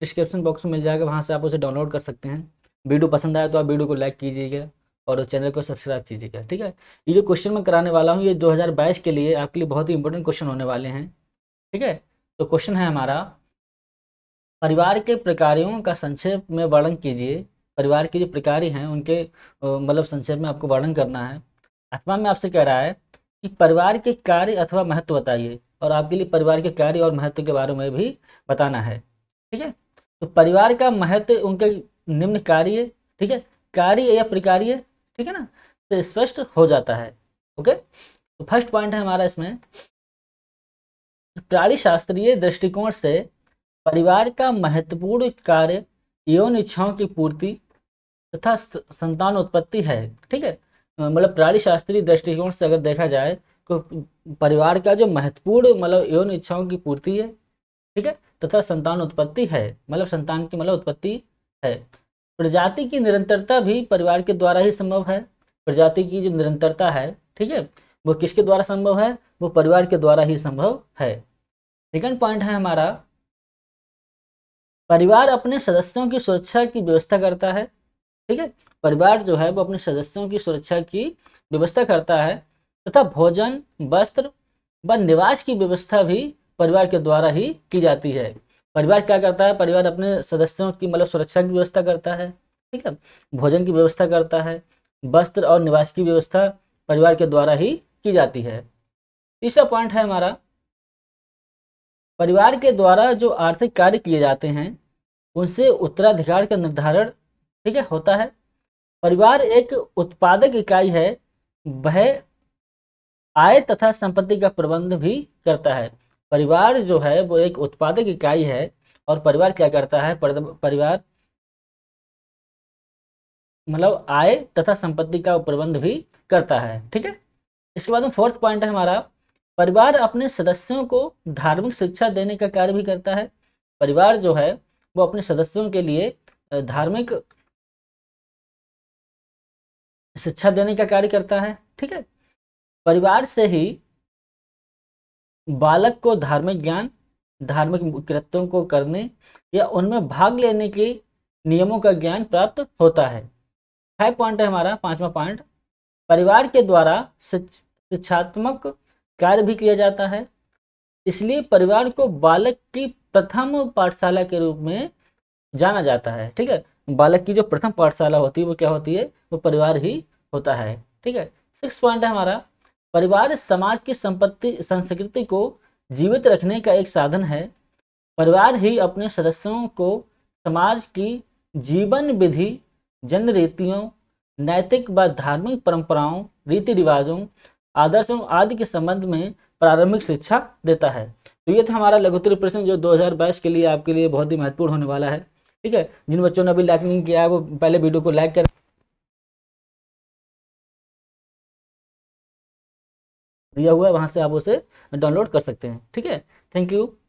description box में मिल जाएगा वहाँ से आप उसे डाउनलोड कर सकते हैं वीडियो पसंद आए तो आप वीडियो को लाइक कीजिएगा और चैनल को सब्सक्राइब कीजिएगा ठीक है ये जो क्वेश्चन मैं कराने वाला हूँ ये 2022 के लिए आपके लिए बहुत ही इंपॉर्टेंट क्वेश्चन होने वाले हैं ठीक है तो क्वेश्चन है हमारा परिवार के प्रकारियों का संक्षेप में वर्णन कीजिए परिवार के जो प्रकारी हैं उनके मतलब संक्षेप में आपको वर्णन करना है अथवा में आपसे कह रहा है कि परिवार के कार्य अथवा महत्व बताइए और आपके लिए परिवार के कार्य और महत्व के बारे में भी बताना है ठीक है तो परिवार का महत्व उनके निम्न कार्य ठीक है कार्य या प्रकार्य ठीक है ना तो स्पष्ट हो जाता है ओके तो फर्स्ट पॉइंट है हमारा इसमें प्राणी शास्त्रीय दृष्टिकोण से परिवार का महत्वपूर्ण कार्य यौन इच्छाओं की पूर्ति तथा संतान उत्पत्ति है ठीक है मतलब प्राणी शास्त्रीय दृष्टिकोण से अगर देखा जाए तो परिवार का जो महत्वपूर्ण मतलब यौन इच्छाओं की पूर्ति है ठीक है तथा संतान उत्पत्ति है मतलब संतान की मतलब उत्पत्ति है प्रजाति की निरंतरता भी परिवार के द्वारा ही संभव है प्रजाति की जो निरंतरता है ठीक है वो किसके द्वारा संभव है वो परिवार के द्वारा ही संभव है सेकंड पॉइंट है हमारा परिवार अपने सदस्यों की सुरक्षा की व्यवस्था करता है ठीक है परिवार जो है वो अपने सदस्यों की सुरक्षा की व्यवस्था करता है तथा भोजन वस्त्र व निवास की व्यवस्था भी परिवार के द्वारा ही की जाती है परिवार क्या करता है परिवार अपने सदस्यों की मतलब सुरक्षा की व्यवस्था करता है ठीक है भोजन की व्यवस्था करता है वस्त्र और निवास की व्यवस्था परिवार के द्वारा ही की जाती है तीसरा पॉइंट है हमारा परिवार के द्वारा जो आर्थिक कार्य किए जाते हैं उनसे उत्तराधिकार का निर्धारण ठीक है होता है परिवार एक उत्पादक इकाई है वह आय तथा संपत्ति का प्रबंध भी करता है परिवार जो है वो एक उत्पादक इकाई है और परिवार क्या करता है परिवार मतलब आय तथा संपत्ति का प्रबंध भी करता है ठीक है इसके बाद में फोर्थ पॉइंट है हमारा परिवार अपने सदस्यों को धार्मिक शिक्षा देने का कार्य भी करता है परिवार जो है वो अपने सदस्यों के लिए धार्मिक शिक्षा देने का कार्य करता है ठीक है परिवार से ही बालक को धार्मिक ज्ञान धार्मिक कृत्यों को करने या उनमें भाग लेने के नियमों का ज्ञान प्राप्त होता है फाइव पॉइंट है हमारा पांचवा पॉइंट परिवार के द्वारा शिक्षात्मक कार्य भी किया जाता है इसलिए परिवार को बालक की प्रथम पाठशाला के रूप में जाना जाता है ठीक है बालक की जो प्रथम पाठशाला होती है वो क्या होती है वो परिवार ही होता है ठीक है सिक्स पॉइंट है हमारा परिवार समाज की संपत्ति संस्कृति को जीवित रखने का एक साधन है परिवार ही अपने सदस्यों को समाज की जीवन विधि जन रीतियों नैतिक व धार्मिक परंपराओं रीति रिवाजों आदर्शों आदि के संबंध में प्रारंभिक शिक्षा देता है तो ये था हमारा लघुतर प्रश्न जो 2022 के लिए आपके लिए बहुत ही महत्वपूर्ण होने वाला है ठीक है जिन बच्चों ने अभी लाइक नहीं किया है वो पहले वीडियो को लाइक करें दिया हुआ है वहाँ से आप उसे डाउनलोड कर सकते हैं ठीक है थैंक यू